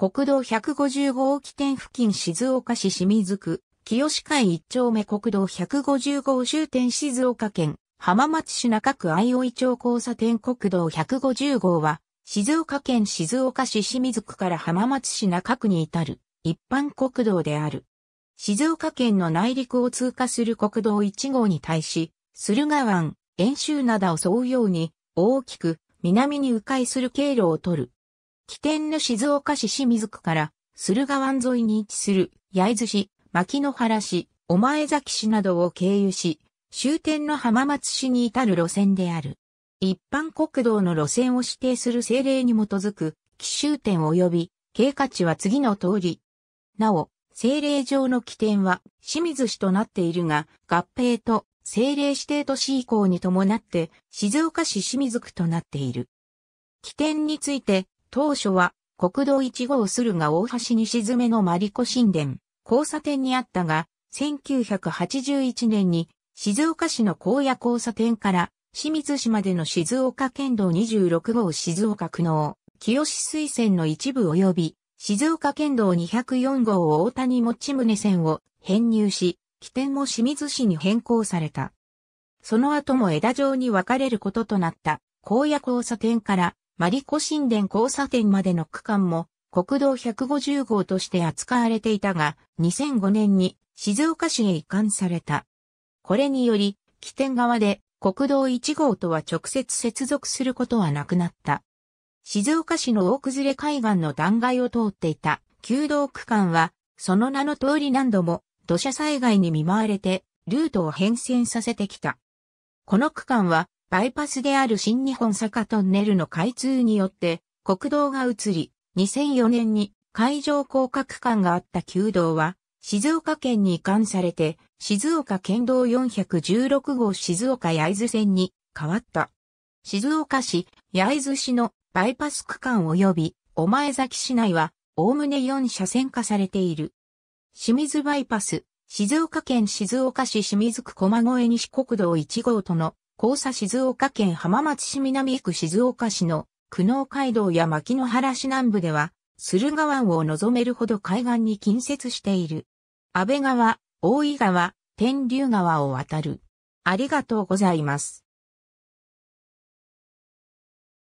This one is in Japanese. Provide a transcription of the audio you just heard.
国道155号起点付近静岡市清水区、清海一丁目国道150号終点静岡県、浜松市中区相生町交差点国道150号は、静岡県静岡市清水区から浜松市中区に至る一般国道である。静岡県の内陸を通過する国道1号に対し、駿河湾、遠州灘を沿うように大きく南に迂回する経路を取る起点の静岡市清水区から、駿河湾沿いに位置する、焼津市、牧野原市、お前崎市などを経由し、終点の浜松市に至る路線である。一般国道の路線を指定する政令に基づく、奇襲点及び、経過値は次の通り。なお、政令上の起点は清水市となっているが、合併と政令指定都市移行に伴って静岡市清水区となっている。起点について当初は国道1号駿河大橋西詰めのマリコ神殿、交差点にあったが、1981年に静岡市の高野交差点から清水市までの静岡県道26号静岡区の清水線の一部及び静岡県道204号大谷持宗線を編入し、起点も清水市に変更された。その後も枝状に分かれることとなった高野交差点からマリコ神殿交差点までの区間も国道150号として扱われていたが、2005年に静岡市へ移管された。これにより、起点側で国道1号とは直接接続することはなくなった。静岡市の大崩れ海岸の断崖を通っていた旧道区間は、その名の通り何度も土砂災害に見舞われてルートを変遷させてきた。この区間はバイパスである新日本坂トンネルの開通によって国道が移り、2004年に海上広区間があった旧道は静岡県に移管されて静岡県道416号静岡八重洲線に変わった。静岡市八重洲市のバイパス区間及びお前崎市内はおおむね4車線化されている。清水バイパス、静岡県静岡市清水区駒越西国道1号との交差静岡県浜松市南区静岡市の久能街道や牧之原市南部では、駿河湾を望めるほど海岸に近接している。安倍川、大井川、天竜川を渡る。ありがとうございます。